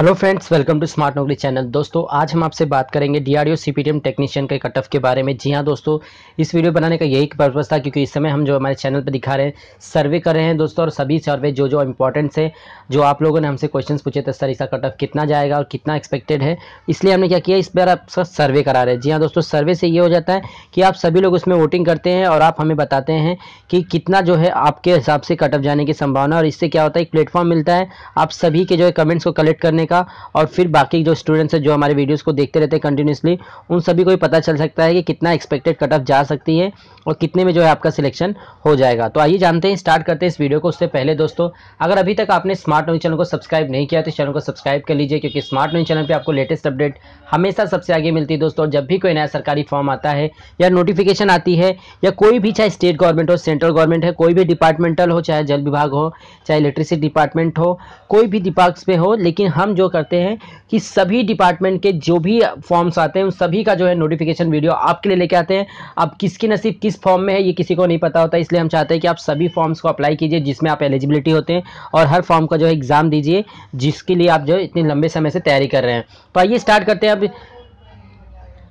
hello friends welcome to smart Naukri channel दोस्तों आज हम आपसे बात करेंगे डीआरडीओ सीपीटीएम टेक्नीशियन के कट ऑफ के बारे में जी हाँ दोस्तों इस वीडियो बनाने का यही पर्पज़ था क्योंकि इस समय हम जो हमारे चैनल पर दिखा रहे हैं सर्वे कर रहे हैं दोस्तों और सभी सर्वे जो जो इंपॉर्टेंट है जो आप लोगों ने हमसे क्वेश्चन पूछे थे सर इसका कट ऑफ कितना जाएगा और कितना एक्सपेक्टेड है इसलिए हमने क्या किया इस बार आपका सर्वे करा रहे हैं जी हाँ दोस्तों सर्वे से ये हो जाता है कि आप सभी लोग उसमें वोटिंग करते हैं और आप हमें बताते हैं कि कितना जो है आपके हिसाब से कट ऑफ जाने की संभावना और इससे क्या होता है एक प्लेटफॉर्म मिलता है आप सभी के जो है कमेंट्स को कलेक्ट करने का और फिर बाकी जो स्टूडेंट्स हैं जो हमारे वीडियोज़ को देखते रहते हैं कंटिन्यूसली उन सभी को भी पता चल सकता है कि कितना एक्सपेक्टेड कट ऑफ जा सकती है और कितने में जो है आपका सिलेक्शन हो जाएगा तो आइए जानते हैं स्टार्ट करते हैं इस वीडियो को उससे पहले दोस्तों अगर अभी तक आपने स्मार्ट न्यूज चैनल को सब्सक्राइब नहीं किया तो चैनल को सब्सक्राइब कर लीजिए क्योंकि स्मार्ट न्यूज चैनल पर आपको लेटेस्ट अपडेट हमेशा सबसे आगे मिलती है दोस्तों और जब भी कोई नया सरकारी फॉर्म आता है या नोटिफिकेशन आती है या कोई भी चाहे स्टेट गवर्नमेंट हो सेंट्रल गवर्नमेंट है कोई भी डिपार्टमेंटल हो चाहे जल विभाग हो चाहे इलेक्ट्रिसिटी डिपार्टमेंट हो कोई भी डिपार्ट पे हो लेकिन हम जो करते हैं कि सभी डिपार्टमेंट के जो भी फॉर्म्स आते हैं उन सभी का जो है नोटिफिकेशन वीडियो आपके लिए लेके आते हैं अब किसकी नसीब किस फॉर्म में है ये किसी को नहीं पता होता इसलिए हम चाहते हैं कि आप सभी फॉर्म्स को अप्लाई कीजिए जिसमें आप एलिजिबिलिटी होते हैं और हर फॉर्म का जो है एग्ज़ाम दीजिए जिसके लिए आप जो इतने लंबे समय से तैयारी कर रहे हैं तो आइए स्टार्ट करते हैं अब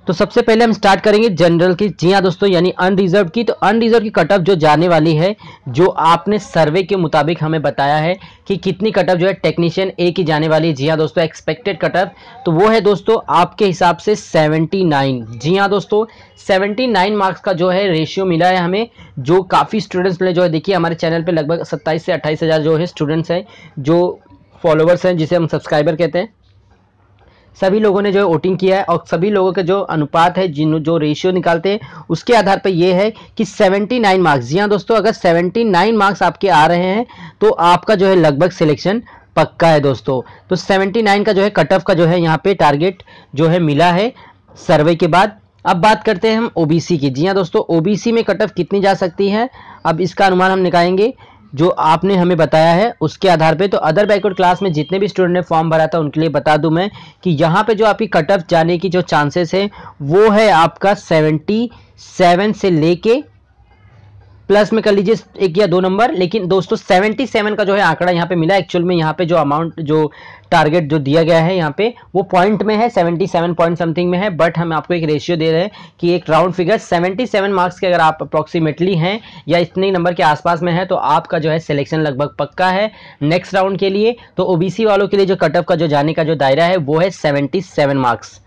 तो सबसे पहले हम स्टार्ट करेंगे जनरल की जी हाँ दोस्तों यानी अनरिजर्व की तो अनरिजर्व की कटअप जो जाने वाली है जो आपने सर्वे के मुताबिक हमें बताया है कि कितनी कटअप जो है टेक्नीशियन ए की जाने वाली है जी हाँ दोस्तों एक्सपेक्टेड कटअप तो वो है दोस्तों आपके हिसाब से 79 जी हाँ दोस्तों सेवेंटी मार्क्स का जो है रेशियो मिला है हमें जो काफ़ी स्टूडेंट्स ने जो है देखिए हमारे चैनल पर लगभग सत्ताईस से अट्ठाईस हज़ार जो है स्टूडेंट्स हैं जो फॉलोअर्स हैं जिसे हम सब्सक्राइबर कहते हैं सभी लोगों ने जो है वोटिंग किया है और सभी लोगों के जो अनुपात है जिन जो रेशियो निकालते हैं उसके आधार पर यह है कि 79 मार्क्स जी हाँ दोस्तों अगर 79 मार्क्स आपके आ रहे हैं तो आपका जो है लगभग सिलेक्शन पक्का है दोस्तों तो 79 का जो है कट ऑफ का जो है यहाँ पे टारगेट जो है मिला है सर्वे के बाद अब बात करते हैं हम ओ की जी हाँ दोस्तों ओ में कट ऑफ कितनी जा सकती है अब इसका अनुमान हम निकालेंगे जो आपने हमें बताया है उसके आधार पे तो अदर बैकवर्ड क्लास में जितने भी स्टूडेंट ने फॉर्म भरा था उनके लिए बता दूं मैं कि यहाँ पे जो आपकी कट ऑफ जाने की जो चांसेस है वो है आपका सेवेंटी सेवन से लेके प्लस में कर लीजिए एक या दो नंबर लेकिन दोस्तों 77 का जो है आंकड़ा यहाँ पे मिला एक्चुअल में यहाँ पे जो अमाउंट जो टारगेट जो दिया गया है यहाँ पे वो पॉइंट में है 77 पॉइंट समथिंग में है बट हम आपको एक रेशियो दे रहे हैं कि एक राउंड फिगर 77 मार्क्स के अगर आप अप्रॉक्सीमेटली हैं या इतने नंबर के आसपास में है तो आपका जो है सिलेक्शन लगभग पक्का है नेक्स्ट राउंड के लिए तो ओ वालों के लिए जो कटअप का जो जाने का जो दायरा है वो है सेवेंटी मार्क्स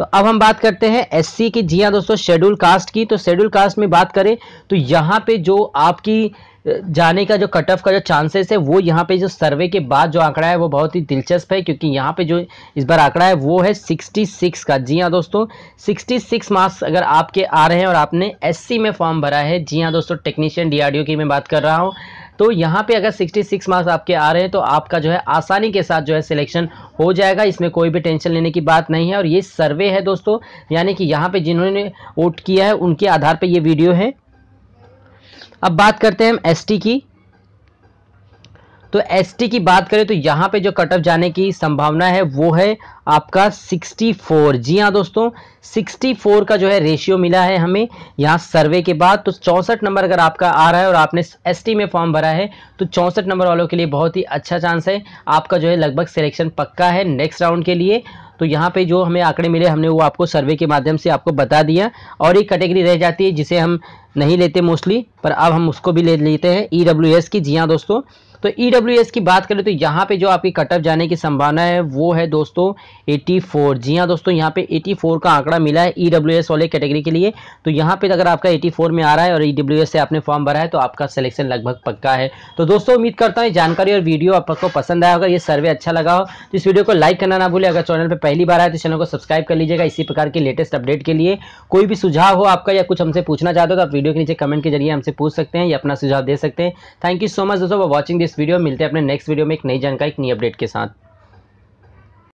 तो अब हम बात करते हैं एससी की जी हाँ दोस्तों शेड्यूल कास्ट की तो शेड्यूल कास्ट में बात करें तो यहाँ पे जो आपकी जाने का जो कट ऑफ का जो चांसेस है वो यहाँ पे जो सर्वे के बाद जो आंकड़ा है वो बहुत ही दिलचस्प है क्योंकि यहाँ पे जो इस बार आंकड़ा है वो है 66 का जी हाँ दोस्तों 66 मार्क्स अगर आपके आ रहे हैं और आपने एससी में फॉर्म भरा है जी हाँ दोस्तों टेक्नीशियन डीआरडीओ की मैं बात कर रहा हूँ तो यहाँ पे अगर 66 मार्क्स आपके आ रहे हैं तो आपका जो है आसानी के साथ जो है सिलेक्शन हो जाएगा इसमें कोई भी टेंशन लेने की बात नहीं है और ये सर्वे है दोस्तों यानी कि यहाँ पे जिन्होंने वोट किया है उनके आधार पर ये वीडियो है अब बात करते हैं हम एस की तो एस की बात करें तो यहाँ पे जो कट ऑफ जाने की संभावना है वो है आपका 64 जी हाँ दोस्तों 64 का जो है रेशियो मिला है हमें यहाँ सर्वे के बाद तो चौंसठ नंबर अगर आपका आ रहा है और आपने एस में फॉर्म भरा है तो चौंसठ नंबर वालों के लिए बहुत ही अच्छा चांस है आपका जो है लगभग सिलेक्शन पक्का है नेक्स्ट राउंड के लिए तो यहाँ पे जो हमें आंकड़े मिले हमने वो आपको सर्वे के माध्यम से आपको बता दिया और एक कैटेगरी रह जाती है जिसे हम नहीं लेते मोस्टली पर अब हम उसको भी ले लेते हैं ई e की जी हाँ दोस्तों तो ई e की बात करें तो यहाँ पे जो आपकी कट ऑफ जाने की संभावना है वो है दोस्तों 84 जी हाँ दोस्तों यहाँ पे 84 का आंकड़ा मिला है ई e वाले कैटेगरी के लिए तो यहाँ पे अगर आपका 84 में आ रहा है और ई e से आपने फॉर्म भरा है तो आपका सिलेक्शन लगभग पक्का है तो दोस्तों उम्मीद करता हूँ जानकारी और वीडियो आपको पसंद आया अगर ये सर्वे अच्छा लगा हो तो इस वीडियो को लाइक करना ना भूलें अगर चैनल पर पहली बार आए तो चैनल को सब्सक्राइब कर लीजिएगा इसी प्रकार के लेटेस्ट अपडेट के लिए कोई भी सुझाव हो आपका या कुछ हमसे पूछना चाहते हो तो आप वीडियो के नीचे कमेंट के जरिए हमसे पूछ सकते हैं या अपना सुझाव दे सकते हैं थैंक यू सो मच दोस्तों फॉर वॉचिंग दिस इस वीडियो मिलते हैं अपने नेक्स्ट वीडियो में एक नई जानकारी एक नई अपडेट के साथ